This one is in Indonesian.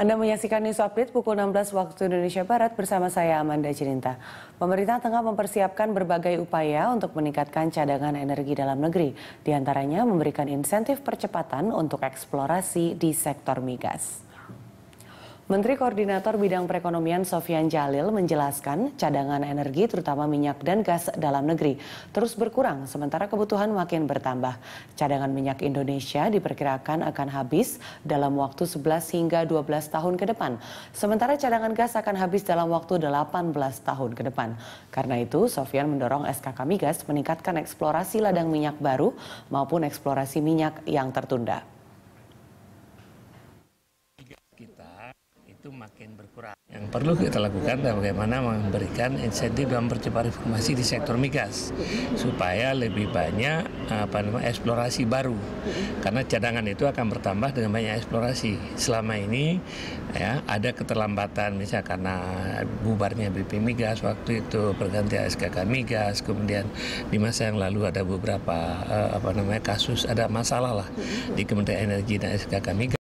Anda menyaksikan news update pukul 16 waktu Indonesia Barat bersama saya Amanda Cirinta. Pemerintah tengah mempersiapkan berbagai upaya untuk meningkatkan cadangan energi dalam negeri, Di antaranya memberikan insentif percepatan untuk eksplorasi di sektor migas. Menteri Koordinator Bidang Perekonomian Sofian Jalil menjelaskan cadangan energi terutama minyak dan gas dalam negeri terus berkurang sementara kebutuhan makin bertambah. Cadangan minyak Indonesia diperkirakan akan habis dalam waktu 11 hingga 12 tahun ke depan. Sementara cadangan gas akan habis dalam waktu 18 tahun ke depan. Karena itu Sofian mendorong SKK Migas meningkatkan eksplorasi ladang minyak baru maupun eksplorasi minyak yang tertunda. itu makin berkurang. Yang perlu kita lakukan adalah bagaimana memberikan insentif dan percepat reformasi di sektor migas supaya lebih banyak apa namanya eksplorasi baru karena cadangan itu akan bertambah dengan banyak eksplorasi. Selama ini ya ada keterlambatan misalnya karena bubarnya BP Migas waktu itu berganti SKK Migas kemudian di masa yang lalu ada beberapa eh, apa namanya kasus ada masalah lah di Kementerian Energi dan SKK Migas